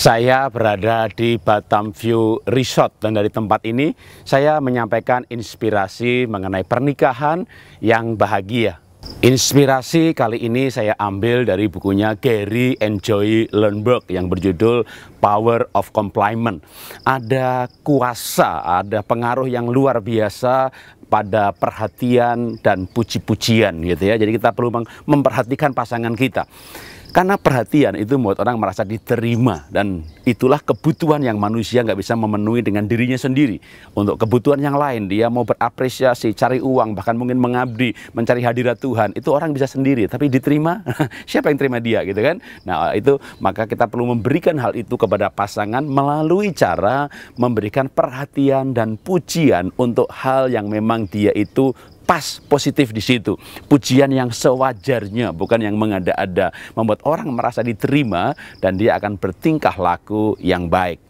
Saya berada di Batam View Resort dan dari tempat ini saya menyampaikan inspirasi mengenai pernikahan yang bahagia. Inspirasi kali ini saya ambil dari bukunya Gary and Joy Lundberg yang berjudul Power of Compliment. Ada kuasa, ada pengaruh yang luar biasa pada perhatian dan puji-pujian gitu ya. Jadi kita perlu memperhatikan pasangan kita. Karena perhatian itu membuat orang merasa diterima dan itulah kebutuhan yang manusia nggak bisa memenuhi dengan dirinya sendiri. Untuk kebutuhan yang lain dia mau berapresiasi, cari uang, bahkan mungkin mengabdi, mencari hadirat Tuhan itu orang bisa sendiri. Tapi diterima siapa yang terima dia gitu kan? Nah itu maka kita perlu memberikan hal itu kepada pasangan melalui cara memberikan perhatian dan pujian untuk hal yang memang dia itu pas positif di situ. Pujian yang sewajarnya, bukan yang mengada-ada, membuat orang merasa diterima dan dia akan bertingkah laku yang baik.